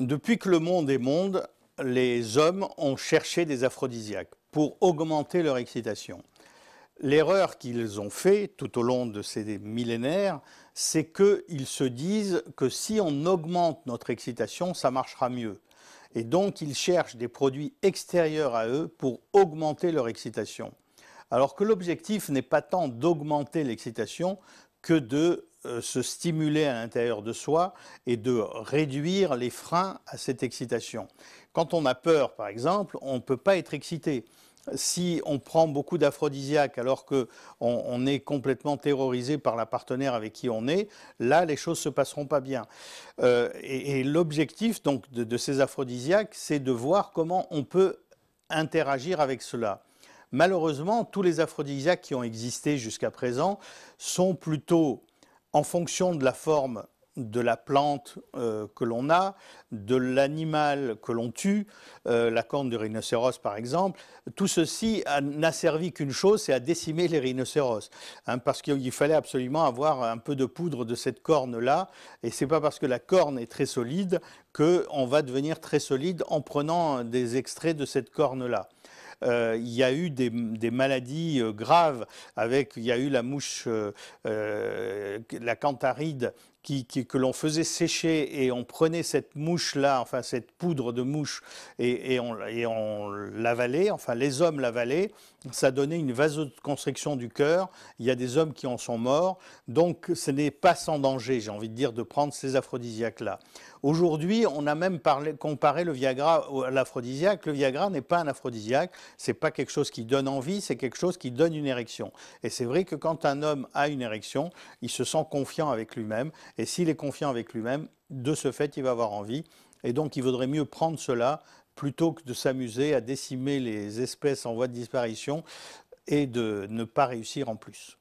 Depuis que le monde est monde, les hommes ont cherché des aphrodisiaques pour augmenter leur excitation. L'erreur qu'ils ont faite tout au long de ces millénaires, c'est qu'ils se disent que si on augmente notre excitation, ça marchera mieux. Et donc ils cherchent des produits extérieurs à eux pour augmenter leur excitation. Alors que l'objectif n'est pas tant d'augmenter l'excitation que de euh, se stimuler à l'intérieur de soi et de réduire les freins à cette excitation. Quand on a peur, par exemple, on ne peut pas être excité. Si on prend beaucoup d'aphrodisiaques alors qu'on est complètement terrorisé par la partenaire avec qui on est, là les choses se passeront pas bien. Euh, et, l'objectif donc de ces aphrodisiaques, c'est de voir comment on peut interagir avec cela. Malheureusement, tous les aphrodisiaques qui ont existé jusqu'à présent sont plutôt en fonction de la forme de la plante euh, que l'on a, de l'animal que l'on tue, euh, la corne du rhinocéros par exemple, tout ceci n'a servi qu'une chose, c'est à décimer les rhinocéros, hein, parce qu'il fallait absolument avoir un peu de poudre de cette corne-là, et ce n'est pas parce que la corne est très solide qu'on va devenir très solide en prenant des extraits de cette corne-là. Euh, il y a eu des, maladies euh, graves avec, il y a eu la mouche, euh, la cantaride que l'on faisait sécher et on prenait cette mouche-là, enfin cette poudre de mouche, et, et on, et l'avalait, enfin les hommes l'avalaient, ça donnait une vasoconstriction du cœur. Il y a des hommes qui en sont morts. Donc ce n'est pas sans danger, j'ai envie de dire, de prendre ces aphrodisiaques-là. Aujourd'hui, on a même parlé, comparé le Viagra à l'aphrodisiaque. Le Viagra n'est pas un aphrodisiaque, c'est pas quelque chose qui donne envie, c'est quelque chose qui donne une érection. Et c'est vrai que quand un homme a une érection, il se sent confiant avec lui-même et s'il est confiant avec lui-même, de ce fait, il va avoir envie. Et donc, il vaudrait mieux prendre cela plutôt que de s'amuser à décimer les espèces en voie de disparition et de ne pas réussir en plus.